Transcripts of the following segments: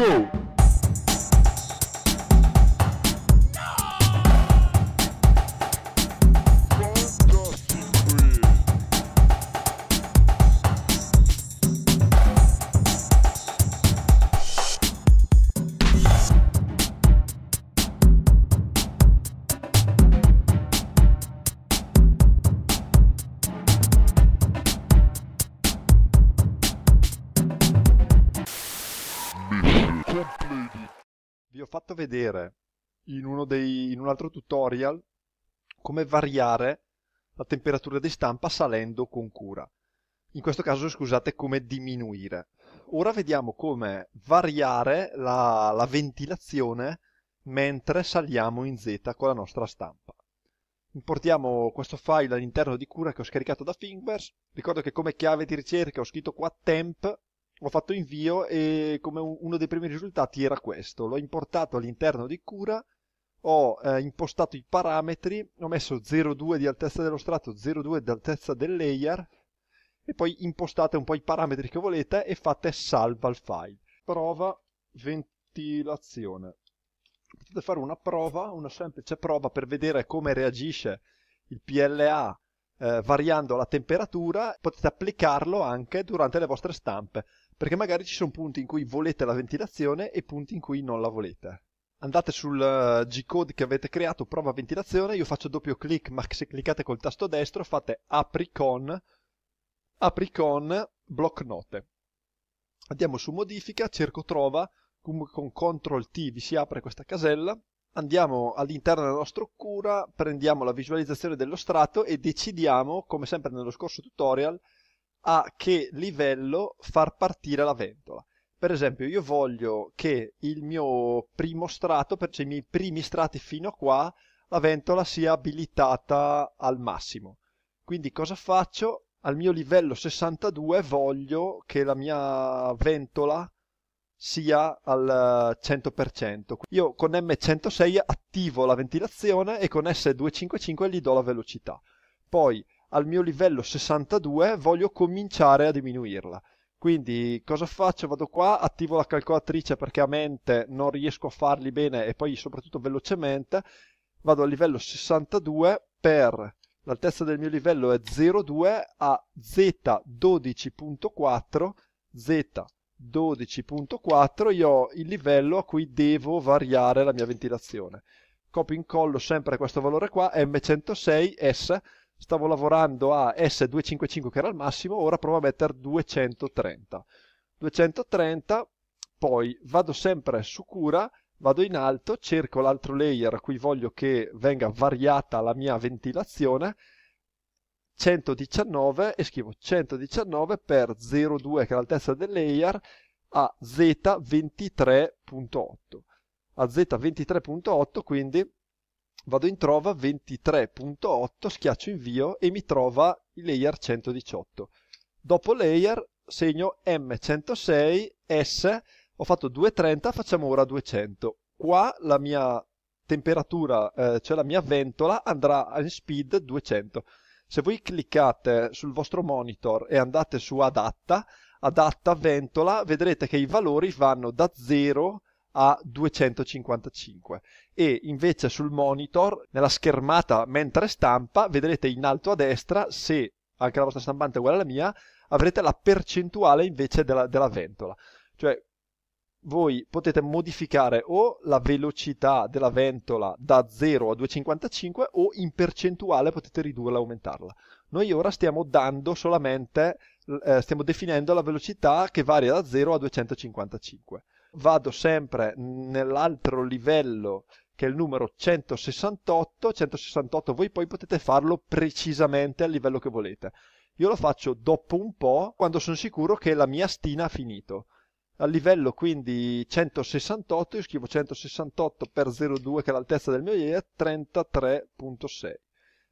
two. completi. Vi ho fatto vedere in, dei, in un altro tutorial come variare la temperatura di stampa salendo con cura. In questo caso scusate come diminuire. Ora vediamo come variare la, la ventilazione mentre saliamo in Z con la nostra stampa. Importiamo questo file all'interno di cura che ho scaricato da Fingers. Ricordo che come chiave di ricerca ho scritto qua temp ho fatto invio e come uno dei primi risultati era questo, l'ho importato all'interno di cura, ho eh, impostato i parametri, ho messo 0,2 di altezza dello strato, 0,2 di altezza del layer e poi impostate un po' i parametri che volete e fate salva al file. Prova ventilazione. Potete fare una prova, una semplice prova per vedere come reagisce il PLA eh, variando la temperatura, potete applicarlo anche durante le vostre stampe perché magari ci sono punti in cui volete la ventilazione e punti in cui non la volete. Andate sul eh, G-code che avete creato, prova ventilazione, io faccio doppio clic, ma se cliccate col tasto destro fate apri con, apri con, block note. Andiamo su modifica, cerco trova, con CTRL T vi si apre questa casella, andiamo all'interno della nostra cura, prendiamo la visualizzazione dello strato e decidiamo, come sempre nello scorso tutorial, a che livello far partire la ventola. Per esempio io voglio che il mio primo strato, cioè i miei primi strati fino a qua, la ventola sia abilitata al massimo. Quindi cosa faccio? Al mio livello 62 voglio che la mia ventola sia al 100%. Io con M106 attivo la ventilazione e con S255 gli do la velocità. Poi al mio livello 62 voglio cominciare a diminuirla. Quindi cosa faccio? Vado qua, attivo la calcolatrice perché a mente non riesco a farli bene e poi soprattutto velocemente. Vado al livello 62 per l'altezza del mio livello è 0,2 a Z12.4, Z12.4 io ho il livello a cui devo variare la mia ventilazione. Copio e incollo sempre questo valore qua, M106S, stavo lavorando a S255 che era il massimo, ora provo a mettere 230. 230, poi vado sempre su cura, vado in alto, cerco l'altro layer a cui voglio che venga variata la mia ventilazione, 119 e scrivo 119 per 0,2 che è l'altezza del layer a Z23.8. A Z23.8 quindi vado in trova 23.8, schiaccio invio e mi trova il layer 118. Dopo layer segno M106, S, ho fatto 230, facciamo ora 200. Qua la mia temperatura, eh, cioè la mia ventola, andrà in speed 200. Se voi cliccate sul vostro monitor e andate su adatta, adatta ventola, vedrete che i valori vanno da 0 a a 255 e invece sul monitor nella schermata mentre stampa vedrete in alto a destra se anche la vostra stampante è uguale alla mia avrete la percentuale invece della, della ventola cioè voi potete modificare o la velocità della ventola da 0 a 2,55 o in percentuale potete ridurla o aumentarla. Noi ora stiamo dando solamente, eh, stiamo definendo la velocità che varia da 0 a 255 vado sempre nell'altro livello che è il numero 168, 168 voi poi potete farlo precisamente al livello che volete. Io lo faccio dopo un po', quando sono sicuro che la mia stina ha finito. Al livello quindi 168, io scrivo 168 per 0,2 che è l'altezza del mio IE, 33.6.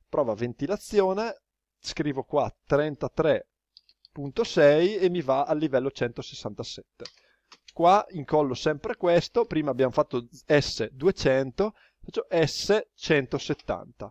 Prova ventilazione, scrivo qua 33.6 e mi va al livello 167 qua, incollo sempre questo, prima abbiamo fatto S200, faccio S170.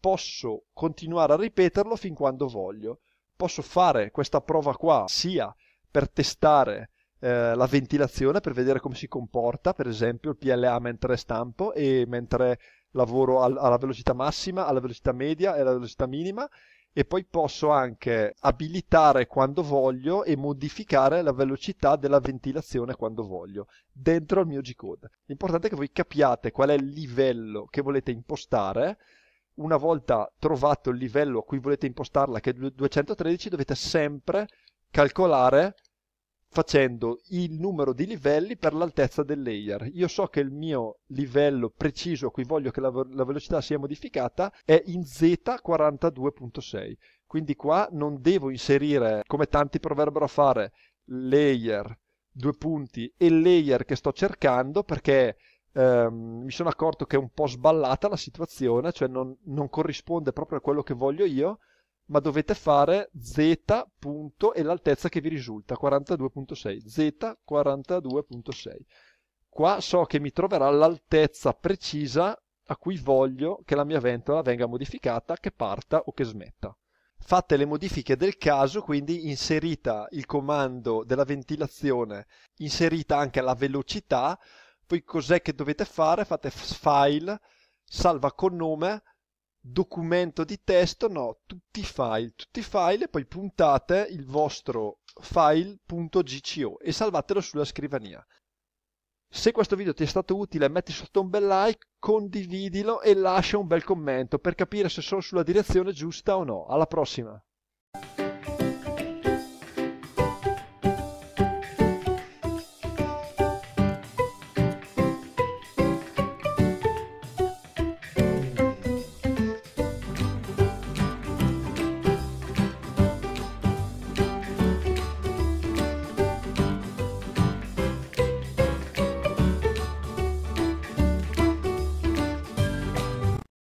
Posso continuare a ripeterlo fin quando voglio. Posso fare questa prova qua sia per testare eh, la ventilazione, per vedere come si comporta, per esempio il PLA mentre stampo e mentre lavoro al, alla velocità massima, alla velocità media e alla velocità minima, e poi posso anche abilitare quando voglio e modificare la velocità della ventilazione quando voglio dentro il mio G-code. L'importante è che voi capiate qual è il livello che volete impostare. Una volta trovato il livello a cui volete impostarla, che è 213, dovete sempre calcolare facendo il numero di livelli per l'altezza del layer. Io so che il mio livello preciso a cui voglio che la, la velocità sia modificata è in Z42.6, quindi qua non devo inserire, come tanti proverbero a fare, layer, due punti e layer che sto cercando perché ehm, mi sono accorto che è un po' sballata la situazione, cioè non, non corrisponde proprio a quello che voglio io, ma dovete fare z punto e l'altezza che vi risulta, 42.6, z 42.6. Qua so che mi troverà l'altezza precisa a cui voglio che la mia ventola venga modificata, che parta o che smetta. Fate le modifiche del caso, quindi inserita il comando della ventilazione, inserita anche la velocità, poi cos'è che dovete fare? Fate file, salva con nome, documento di testo, no, tutti i file, tutti i file e poi puntate il vostro file.gco e salvatelo sulla scrivania. Se questo video ti è stato utile metti sotto un bel like, condividilo e lascia un bel commento per capire se sono sulla direzione giusta o no. Alla prossima!